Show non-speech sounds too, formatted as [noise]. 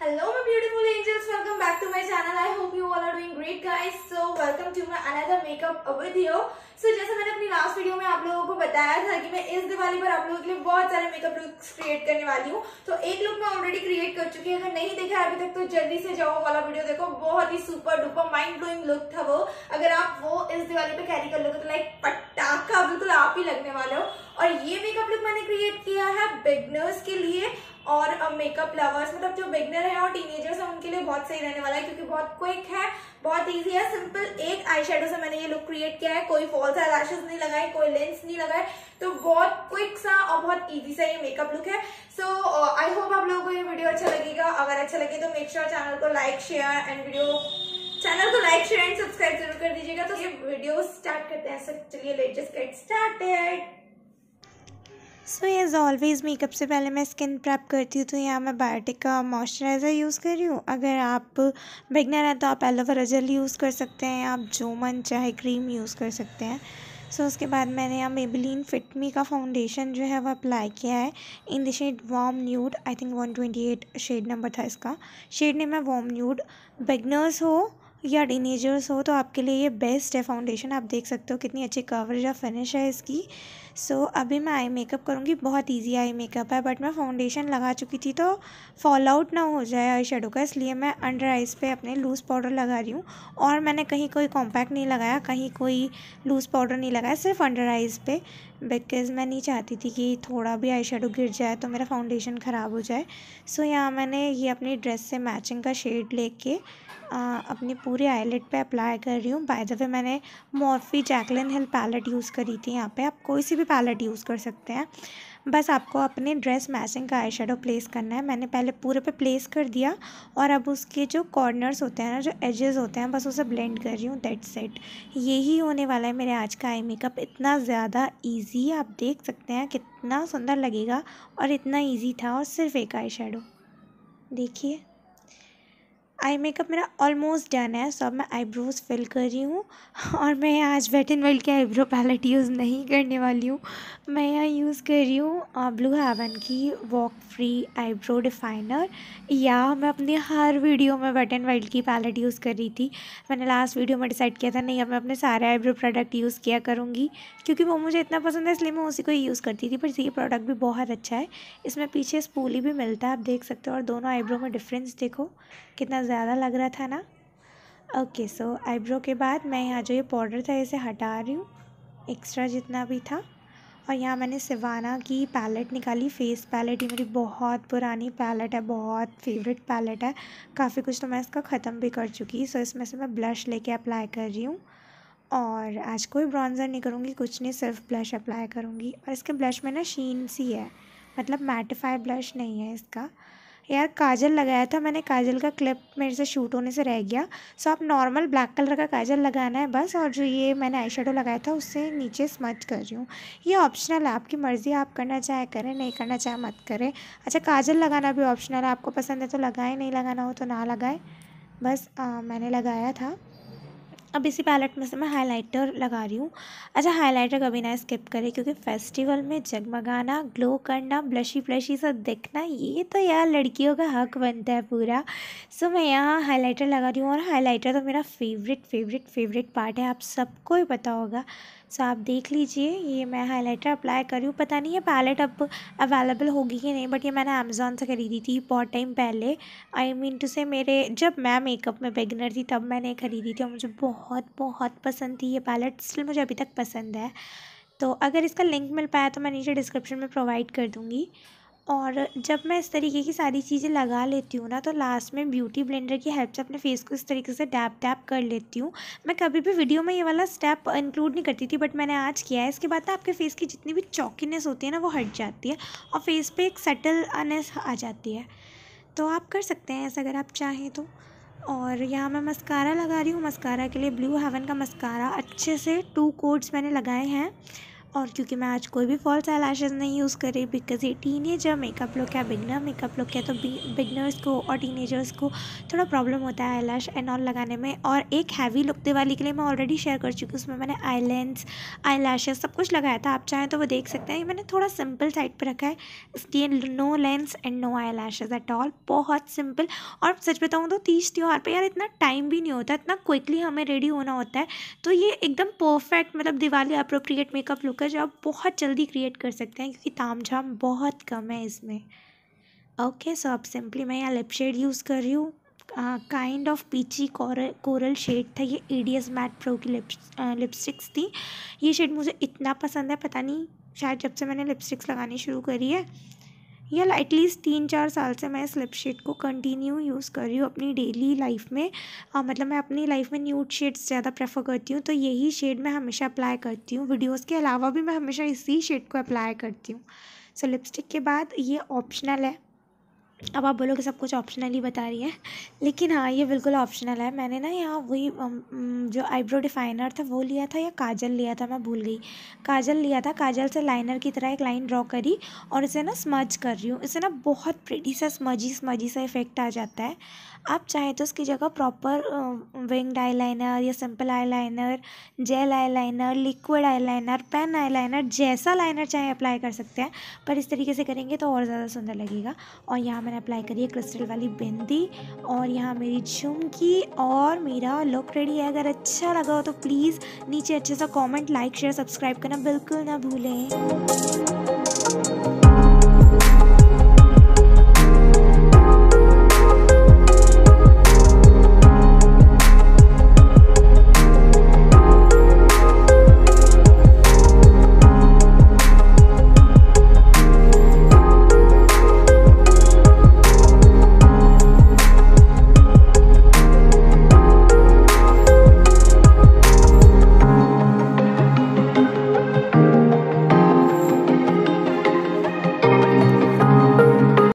Hello my beautiful angels, welcome back to my channel. I hope you all are doing great guys. So welcome to my another makeup video. So जैसे मैंने अपनी last video में आप लोगों को बताया था कि मैं इस दिवाली पर आप लोगों के लिए बहुत सारे मेकअप लुक्स क्रिएट करने वाली हूँ तो एक लुक मैं ऑलरेडी क्रिएट कर चुकी है अगर नहीं देखा है अभी तक तो जल्दी से जाओ वाला वीडियो देखो बहुत ही super duper mind blowing look था वो अगर आप वो इस दिवाली पे कैरी कर लोगे तो लाइक पटाखा बिल्कुल आप ही लगने वाले हो और ये मेकअप लुक मैंने क्रिएट किया है बिगनर्स के लिए और मेकअप uh, लवर्स मतलब जो बिगनर है और टीनेजर्स हैं उनके लिए बहुत सही रहने वाला है क्योंकि बहुत क्विक है बहुत ईजी है सिंपल एक आई से मैंने ये लुक क्रिएट किया है कोई फॉल्स आई नहीं लगाए कोई लेंस नहीं लगाए तो बहुत क्विक सा और बहुत ईजी सा ये मेकअप लुक है सो आई होप आप लोगों को ये वीडियो अच्छा लगेगा अगर अच्छा लगे तो मेक श्योर sure चैनल को like share and video channel को लाइक शेयर एंड सब्सक्राइब जरूर कर दीजिएगा तो ये वीडियो स्टार्ट करते हैं सर चलिए let's get start so as always makeup से पहले मैं स्किन प्रैप करती हूँ तो यहाँ मैं बायोटिक का मॉइस्चराइज़र यूज़ कर रही हूँ अगर आप बिगनर हैं तो आप एलोवेरा जेल यूज़ कर सकते हैं आप जो मन चाहे क्रीम यूज़ कर सकते हैं सो so, उसके बाद मैंने यहाँ मेबलिन फिटमी का फाउंडेशन जो है वो अप्लाई किया है in the shade warm nude I think one twenty eight shade number था इसका शेड नेम है वॉम न्यूड बिगनर्स हो या टीनेजर्स हो तो आपके लिए ये बेस्ट है फाउंडेशन आप देख सकते हो कितनी अच्छी कवरेज या फिनिश है इसकी सो so, अभी मैं आई मेकअप करूँगी बहुत इजी आई मेकअप है बट मैं फाउंडेशन लगा चुकी थी तो फॉल आउट ना हो जाए आई शेडो का इसलिए मैं अंडर आइज़ पे अपने लूज़ पाउडर लगा रही हूँ और मैंने कहीं कोई कॉम्पैक्ट नहीं लगाया कहीं कोई लूज़ पाउडर नहीं लगाया सिर्फ अंडर आइज़ पे बिकॉज़ मैं नहीं चाहती थी कि थोड़ा भी आई शेडो गिर जाए तो मेरा फाउंडेशन ख़राब हो जाए सो so, यहाँ मैंने ये अपनी ड्रेस से मैचिंग का शेड ले आ, अपने पूरे आईलेट पे अप्लाई कर रही हूँ बाय द वे मैंने Morphe Jaclyn Hill palette use करी थी यहाँ पे आप कोई सी भी पैलेट यूज़ कर सकते हैं बस आपको अपने ड्रेस मैचिंग का आई प्लेस करना है मैंने पहले पूरे पे प्लेस कर दिया और अब उसके जो कॉर्नर्स होते हैं ना जो एजेस होते हैं बस उसे ब्लेंड कर रही हूँ डेट सेट यही होने वाला है मेरे आज का आई मेकअप इतना ज़्यादा ईजी आप देख सकते हैं कितना सुंदर लगेगा और इतना ईजी था और सिर्फ एक आई देखिए आई मेकअप मेरा ऑलमोस्ट डन है सो अब मैं आईब्रोज फिल कर रही हूँ [laughs] और मैं आज वेट एंड वर्ल्ड की आईब्रो पैलेट यूज़ नहीं करने वाली हूँ मैं यहाँ यूज़ कर रही हूँ ब्लू हेवन की वॉक फ्री आईब्रो डिफाइनर या मैं अपनी हर वीडियो में वेट एंड वर्ल्ड की पैलेट यूज़ कर रही थी मैंने लास्ट वीडियो में डिसाइड किया था नहीं अब मैं अपने सारे आईब्रो प्रोडक्ट यूज़ किया करूँगी क्योंकि वो मुझे इतना पसंद है इसलिए मैं उसी को यूज़ करती थी पर ये प्रोडक्ट भी बहुत अच्छा है इसमें पीछे स्पूली भी मिलता है आप देख सकते हो और दोनों आईब्रो में डिफरेंस देखो कितना ज़्यादा लग रहा था ना ओके सो आईब्रो के बाद मैं यहाँ जो ये पाउडर था इसे हटा रही हूँ एक्स्ट्रा जितना भी था और यहाँ मैंने सिवाना की पैलेट निकाली फेस पैलेट ही मेरी बहुत पुरानी पैलेट है बहुत फेवरेट पैलेट है काफ़ी कुछ तो मैं इसका ख़त्म भी कर चुकी सो इसमें से मैं ब्लश लेके अप्लाई कर रही हूँ और आज कोई ब्रॉन्ज़र नहीं करूँगी कुछ नहीं सिर्फ ब्लश अप्लाई करूँगी और इसके ब्लश में ना शीन सी है मतलब मैटिफाई ब्लश नहीं है इसका यार काजल लगाया था मैंने काजल का क्लिप मेरे से शूट होने से रह गया सो आप नॉर्मल ब्लैक कलर का काजल लगाना है बस और जो ये मैंने आई लगाया था उससे नीचे स्मच कर रही हूँ ये ऑप्शनल है आपकी मर्ज़ी आप करना चाहे करें नहीं करना चाहे मत करें अच्छा काजल लगाना भी ऑप्शनल है आपको पसंद है तो लगाएं नहीं लगाना हो तो ना लगाएं बस आ, मैंने लगाया था अब इसी पैलेट में से मैं हाइलाइटर लगा रही हूँ अच्छा हाइलाइटर कभी ना स्किप करें क्योंकि फेस्टिवल में जगमगाना ग्लो करना ब्लशी ब्लशी सा देखना ये तो यार लड़कियों का हक बनता है पूरा सो मैं यहाँ हाइलाइटर लगा रही हूँ और हाइलाइटर तो मेरा फेवरेट फेवरेट फेवरेट पार्ट है आप सबको ही पता होगा सो आप देख लीजिए ये मैं हाइलाइटर अप्लाई कर रही हूँ पता नहीं ये पैलेट अब अवेलेबल होगी कि नहीं बट ये मैंने अमेज़ोन से ख़रीदी थी बहुत टाइम पहले आई मीन टू से मेरे जब मैं मेकअप में बिगनर थी तब मैंने ख़रीदी थी और मुझे बहुत बहुत पसंद थी ये पैलेट स्टिल मुझे अभी तक पसंद है तो अगर इसका लिंक मिल पाया तो मैं नीचे डिस्क्रिप्शन में प्रोवाइड कर दूँगी और जब मैं इस तरीके की सारी चीज़ें लगा लेती हूँ ना तो लास्ट में ब्यूटी ब्लेंडर की हेल्प से अपने फेस को इस तरीके से डैप डैप कर लेती हूँ मैं कभी भी वीडियो में ये वाला स्टेप इंक्लूड नहीं करती थी बट मैंने आज किया है इसके बाद ना आपके फेस की जितनी भी चौकीनेस होती है ना वो हट जाती है और फेस पर एक सेटल अनेस आ जाती है तो आप कर सकते हैं ऐसा अगर आप चाहें तो और यहाँ मैं मस्कारा लगा रही हूँ मस्कारा के लिए ब्लू हेवन का मस्कारा अच्छे से टू कोड्स मैंने लगाए हैं और क्योंकि मैं आज कोई भी फॉल्स आई नहीं यूज़ कर रही बिकॉज ये टीन एजर मेकअप लुक है बिगनर मेकअप लुक है तो बिगनर्स को और टीनेजर्स को थोड़ा प्रॉब्लम होता है आई लैश एंड ऑल लगाने में और एक हैवी लुक दिवाली के लिए मैं ऑलरेडी शेयर कर चुकी हूँ उसमें मैंने आई लेंस आई लैशेज सब कुछ लगाया था आप चाहें तो वो देख सकते हैं मैंने थोड़ा सिंपल साइड पर रखा है इसलिए no lens and no eyelashes at all बहुत सिंपल और सच बताऊँ तो तीज त्यौहार पर यार इतना टाइम भी नहीं होता इतना क्विकली हमें रेडी होना होता है तो ये एकदम परफेक्ट मतलब Diwali appropriate makeup look Pankaj आप बहुत जल्दी क्रिएट कर सकते हैं क्योंकि ताम झाम बहुत कम है इसमें ओके सो अब सिंपली मैं यहाँ लिप शेड यूज़ कर रही हूँ kind of peachy coral shade था ये A D S matte pro की लिप लिपस्टिक्स थी ये शेड मुझे इतना पसंद है पता नहीं शायद जब से मैंने लिपस्टिक्स लगानी शुरू करी है या एटलीस्ट तीन चार साल से मैं इस लिप शेड को कंटिन्यू यूज़ कर रही हूँ अपनी डेली लाइफ में आ, मतलब मैं अपनी लाइफ में न्यूड शेड्स ज़्यादा प्रेफर करती हूँ तो यही शेड मैं हमेशा अप्लाई करती हूँ वीडियोज़ के अलावा भी मैं हमेशा इसी शेड को अप्लाई करती हूँ सो so, लिपस्टिक के बाद ये ऑप्शनल है अब आप बोलोगे सब कुछ ऑप्शनली बता रही है लेकिन हाँ ये बिल्कुल ऑप्शनल है मैंने ना यहाँ वही जो आईब्रो डिफाइनर था वो लिया था या काजल लिया था मैं भूल गई काजल लिया था काजल से लाइनर की तरह एक लाइन ड्रॉ करी और इसे ना स्मज कर रही हूँ इसे ना बहुत प्रिटी सा स्मजी स्मजी सा इफ़ेक्ट आ जाता है आप चाहें तो उसकी जगह प्रॉपर विंग्ड आईलाइनर या simple eyeliner gel eyeliner liquid eyeliner pen eyeliner जैसा लाइनर चाहे अप्लाई कर सकते हैं पर इस तरीके से करेंगे तो और ज़्यादा सुंदर लगेगा और यहाँ मैंने अप्लाई करी है क्रिस्टल वाली बिंदी और यहाँ मेरी झुमकी और मेरा लुक रेडी है अगर अच्छा लगा हो तो प्लीज़ नीचे अच्छे सा कॉमेंट लाइक शेयर सब्सक्राइब करना बिल्कुल ना भूलें